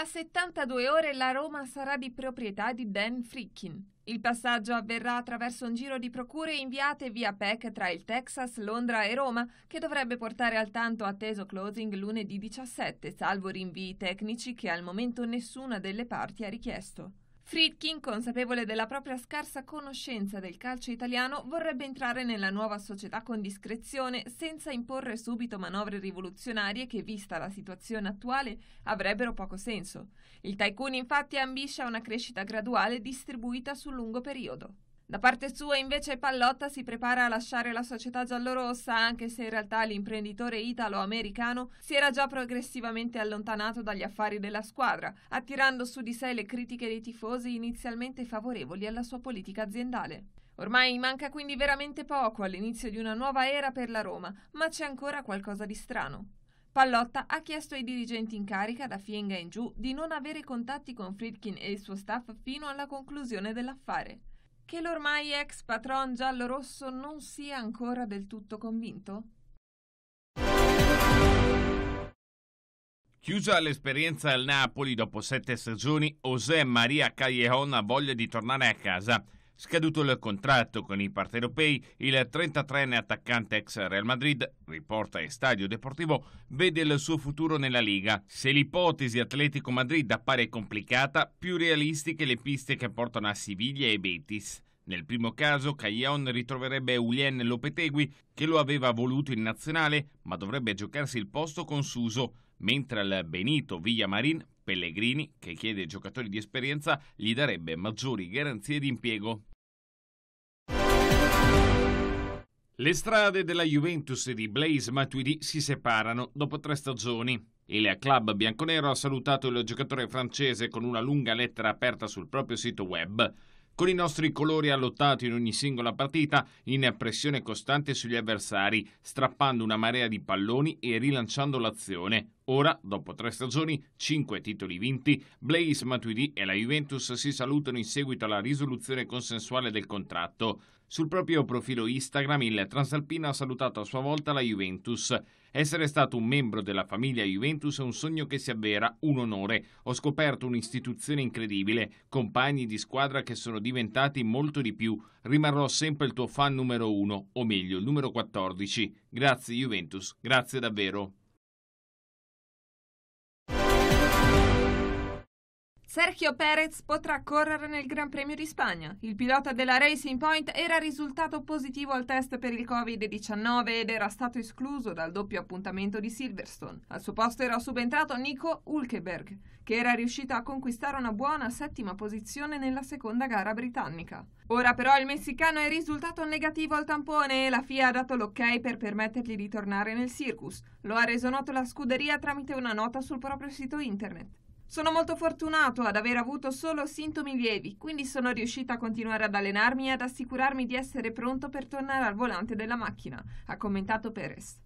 Tra 72 ore la Roma sarà di proprietà di Dan Frickin. Il passaggio avverrà attraverso un giro di procure inviate via PEC tra il Texas, Londra e Roma, che dovrebbe portare al tanto atteso closing lunedì 17, salvo rinvii tecnici che al momento nessuna delle parti ha richiesto. Friedkin, consapevole della propria scarsa conoscenza del calcio italiano, vorrebbe entrare nella nuova società con discrezione, senza imporre subito manovre rivoluzionarie che, vista la situazione attuale, avrebbero poco senso. Il tycoon infatti ambisce a una crescita graduale distribuita sul lungo periodo. Da parte sua invece Pallotta si prepara a lasciare la società giallorossa anche se in realtà l'imprenditore italo-americano si era già progressivamente allontanato dagli affari della squadra, attirando su di sé le critiche dei tifosi inizialmente favorevoli alla sua politica aziendale. Ormai manca quindi veramente poco all'inizio di una nuova era per la Roma, ma c'è ancora qualcosa di strano. Pallotta ha chiesto ai dirigenti in carica, da Fienga in giù, di non avere contatti con Friedkin e il suo staff fino alla conclusione dell'affare che l'ormai ex patron giallo-rosso non sia ancora del tutto convinto? Chiusa l'esperienza al Napoli dopo sette stagioni, José Maria Callejon ha voglia di tornare a casa. Scaduto il contratto con i parteropei, il 33enne attaccante ex Real Madrid, riporta in Stadio Deportivo, vede il suo futuro nella Liga. Se l'ipotesi Atletico Madrid appare complicata, più realistiche le piste che portano a Siviglia e Betis. Nel primo caso, Caglion ritroverebbe Ulien Lopetegui, che lo aveva voluto in nazionale, ma dovrebbe giocarsi il posto con Suso, mentre al Benito Villamarin, Pellegrini, che chiede giocatori di esperienza, gli darebbe maggiori garanzie di impiego. Le strade della Juventus e di Blaise Matuidi si separano dopo tre stagioni. Il club bianconero ha salutato il giocatore francese con una lunga lettera aperta sul proprio sito web. Con i nostri colori allottati in ogni singola partita in pressione costante sugli avversari, strappando una marea di palloni e rilanciando l'azione. Ora, dopo tre stagioni, cinque titoli vinti, Blaise Matuidi e la Juventus si salutano in seguito alla risoluzione consensuale del contratto. Sul proprio profilo Instagram il Transalpino ha salutato a sua volta la Juventus. Essere stato un membro della famiglia Juventus è un sogno che si avvera, un onore. Ho scoperto un'istituzione incredibile, compagni di squadra che sono diventati molto di più. Rimarrò sempre il tuo fan numero uno, o meglio, il numero 14. Grazie Juventus, grazie davvero. Sergio Perez potrà correre nel Gran Premio di Spagna. Il pilota della Racing Point era risultato positivo al test per il Covid-19 ed era stato escluso dal doppio appuntamento di Silverstone. Al suo posto era subentrato Nico Hulkeberg, che era riuscito a conquistare una buona settima posizione nella seconda gara britannica. Ora però il messicano è risultato negativo al tampone e la FIA ha dato l'ok per permettergli di tornare nel circus. Lo ha reso noto la scuderia tramite una nota sul proprio sito internet. Sono molto fortunato ad aver avuto solo sintomi lievi, quindi sono riuscita a continuare ad allenarmi e ad assicurarmi di essere pronto per tornare al volante della macchina, ha commentato Perez.